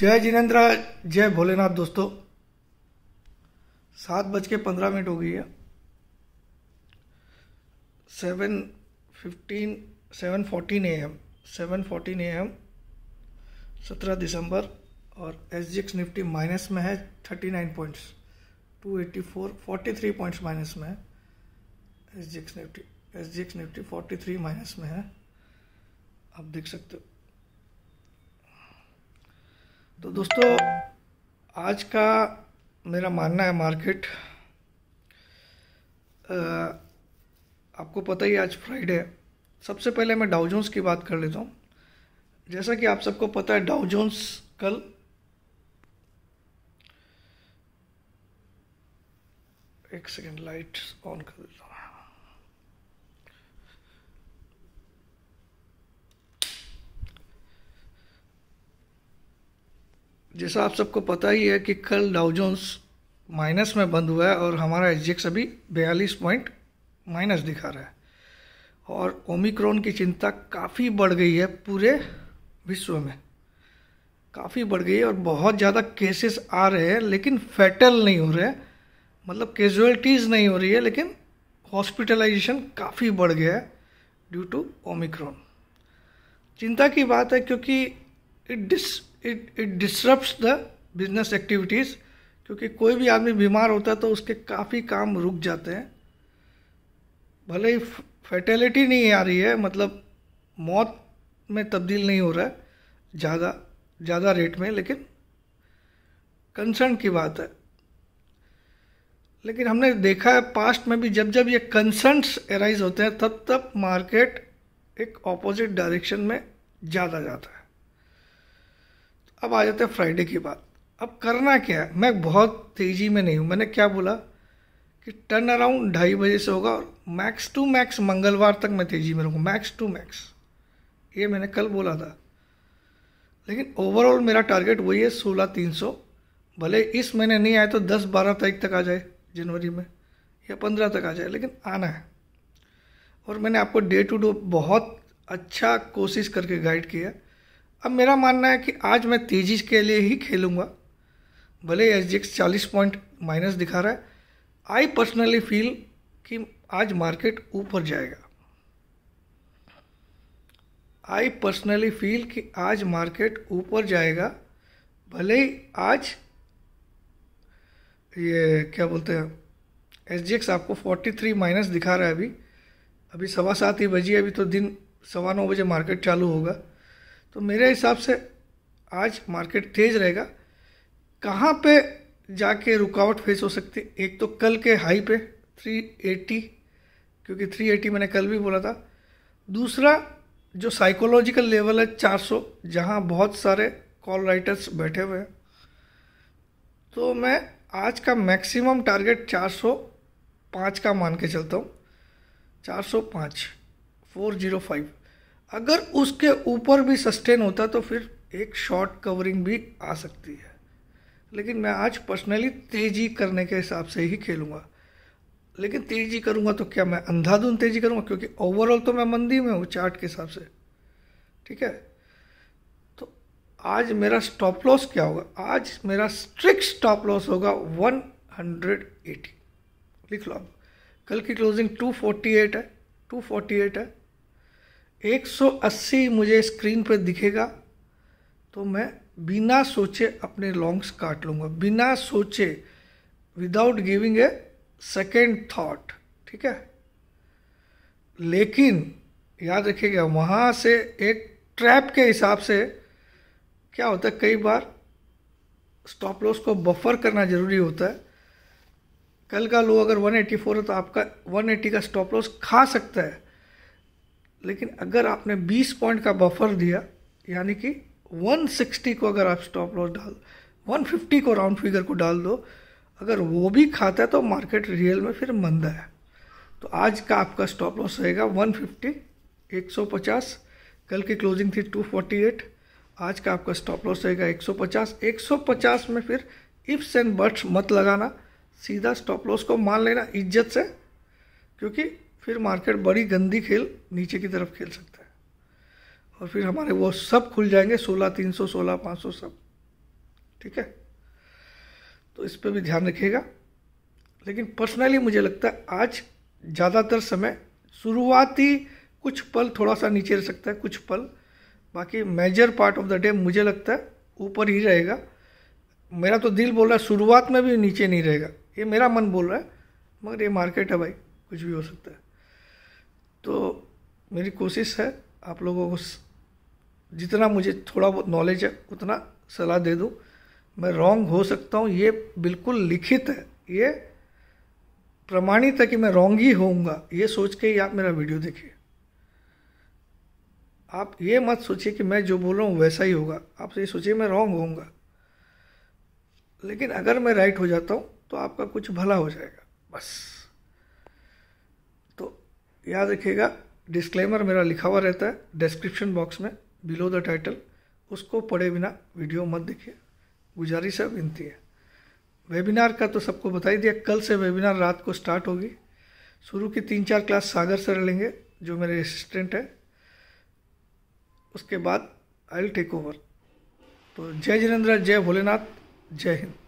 जय जिनेन्द्र जय भोलेनाथ दोस्तों सात बज के पंद्रह मिनट हो गई है seven fifteen seven fourteen A M seven fourteen A M सत्रह दिसंबर और S G X Nifty minus में है thirty nine points two eighty four forty three points minus में है S G X Nifty S G X Nifty forty three minus में है आप देख सकते हो तो दोस्तों आज का मेरा मानना है मार्केट आपको पता ही आज फ्राइडे है सबसे पहले मैं डाउजोन्स की बात कर लेता हूँ जैसा कि आप सबको पता है डाउजोन्स कल एक सेकेंड लाइट ऑन कर देता हूँ जैसा आप सबको पता ही है कि कल डाउजोन्स माइनस में बंद हुआ है और हमारा एच अभी बयालीस पॉइंट माइनस दिखा रहा है और ओमिक्रॉन की चिंता काफ़ी बढ़ गई है पूरे विश्व में काफ़ी बढ़ गई है और बहुत ज़्यादा केसेस आ रहे हैं लेकिन फैटल नहीं हो रहे हैं मतलब कैजुअलिटीज़ नहीं हो रही है लेकिन हॉस्पिटलाइजेशन काफ़ी बढ़ गया है ड्यू टू ओमिक्रॉन चिंता की बात है क्योंकि it dis it it disturbs the business activities क्योंकि कोई भी आदमी बीमार होता है तो उसके काफ़ी काम रुक जाते हैं भले ही फैटेलिटी नहीं आ रही है मतलब मौत में तब्दील नहीं हो रहा है ज़्यादा ज़्यादा रेट में लेकिन कंसर्न की बात है लेकिन हमने देखा है पास्ट में भी जब जब ये कंसर्न्स एराइज होते हैं तब तब मार्केट एक ऑपोजिट डायरेक्शन में ज़्यादा जाता है अब आ जाते हैं फ्राइडे की बात अब करना क्या है मैं बहुत तेज़ी में नहीं हूँ मैंने क्या बोला कि टर्न अराउंड ढाई बजे से होगा और मैक्स टू मैक्स मंगलवार तक मैं तेज़ी में रहूँगा मैक्स टू मैक्स ये मैंने कल बोला था लेकिन ओवरऑल मेरा टारगेट वही है सोलह तीन सौ भले इस महीने नहीं आए तो दस बारह तारीख तक आ जाए जनवरी में या पंद्रह तक आ जाए लेकिन आना है और मैंने आपको डे टू डे बहुत अच्छा कोशिश करके गाइड किया अब मेरा मानना है कि आज मैं तेजी के लिए ही खेलूँगा भले एस जी एक्स चालीस पॉइंट माइनस दिखा रहा है आई पर्सनली फील कि आज मार्केट ऊपर जाएगा आई पर्सनली फील कि आज मार्केट ऊपर जाएगा भले ही आज ये क्या बोलते हैं एस जी एक्स आपको फोर्टी थ्री माइनस दिखा रहा है अभी अभी सवा सात ही बजी अभी तो दिन सवा नौ बजे मार्केट चालू होगा तो मेरे हिसाब से आज मार्केट तेज रहेगा कहाँ पे जाके रुकावट फेस हो सकती है एक तो कल के हाई पे 380 क्योंकि 380 मैंने कल भी बोला था दूसरा जो साइकोलॉजिकल लेवल है 400 सौ जहाँ बहुत सारे कॉल राइटर्स बैठे हुए हैं तो मैं आज का मैक्सिमम टारगेट 405 का मान के चलता हूँ 405 405 अगर उसके ऊपर भी सस्टेन होता तो फिर एक शॉर्ट कवरिंग भी आ सकती है लेकिन मैं आज पर्सनली तेज़ी करने के हिसाब से ही खेलूँगा लेकिन तेज़ी करूँगा तो क्या मैं अंधाधुन तेज़ी करूँगा क्योंकि ओवरऑल तो मैं मंदी में हूँ चार्ट के हिसाब से ठीक है तो आज मेरा स्टॉप लॉस क्या होगा आज मेरा स्ट्रिक्ट स्टॉप लॉस होगा 180 लिख लो आप कल की क्लोजिंग 248 है 248 है 180 मुझे स्क्रीन पर दिखेगा तो मैं बिना सोचे अपने लॉन्ग्स काट लूँगा बिना सोचे without giving a second thought ठीक है लेकिन याद रखिएगा वहाँ से एक ट्रैप के हिसाब से क्या होता है कई बार स्टॉप लॉस को बफर करना ज़रूरी होता है कल का लो अगर 184 है तो आपका 180 का स्टॉप लॉस खा सकता है लेकिन अगर आपने 20 पॉइंट का बफर दिया यानी कि 160 को अगर आप स्टॉप लॉस डाल 150 को राउंड फिगर को डाल दो अगर वो भी खाता है तो मार्केट रियल में फिर मंदा है तो आज का आपका स्टॉप लॉस रहेगा 150, 150 कल की क्लोजिंग थी 248 आज का आपका स्टॉप लॉस रहेगा 150 150 में फिर इफ्स एंड बट्स मत लगाना सीधा स्टॉप लॉस को मान लेना इज्जत से क्योंकि फिर मार्केट बड़ी गंदी खेल नीचे की तरफ खेल सकता है और फिर हमारे वो सब खुल जाएंगे सोलह तीन सौ सोलह पाँच सौ सब ठीक है तो इस पर भी ध्यान रखिएगा लेकिन पर्सनली मुझे लगता है आज ज़्यादातर समय शुरुआती कुछ पल थोड़ा सा नीचे रह सकता है कुछ पल बाकी major part of the day मुझे लगता है ऊपर ही रहेगा मेरा तो दिल बोल रहा है शुरुआत में भी नीचे नहीं रहेगा ये मेरा मन बोल रहा है मगर ये मार्केट है भाई कुछ भी हो सकता है तो मेरी कोशिश है आप लोगों को जितना मुझे थोड़ा बहुत नॉलेज है उतना सलाह दे दूँ मैं रॉन्ग हो सकता हूँ ये बिल्कुल लिखित है ये प्रमाणित है कि मैं रॉन्ग ही होऊंगा ये सोच के ही आप मेरा वीडियो देखिए आप ये मत सोचिए कि मैं जो बोल रहा हूँ वैसा ही होगा आप ये सोचिए मैं रॉन्ग होऊंगा लेकिन अगर मैं राइट हो जाता हूँ तो आपका कुछ भला हो जाएगा बस याद रखिएगा डिस्क्लेमर मेरा लिखा हुआ रहता है डिस्क्रिप्शन बॉक्स में बिलो द टाइटल उसको पढ़े बिना वीडियो मत देखिए गुजारिश है विनती है वेबिनार का तो सबको बता ही दिया कल से वेबिनार रात को स्टार्ट होगी शुरू की तीन चार क्लास सागर सर लेंगे जो मेरे असिस्टेंट है उसके बाद आई विल टेक ओवर तो जय जिनेन्द्र जय भोलेनाथ जय हिंद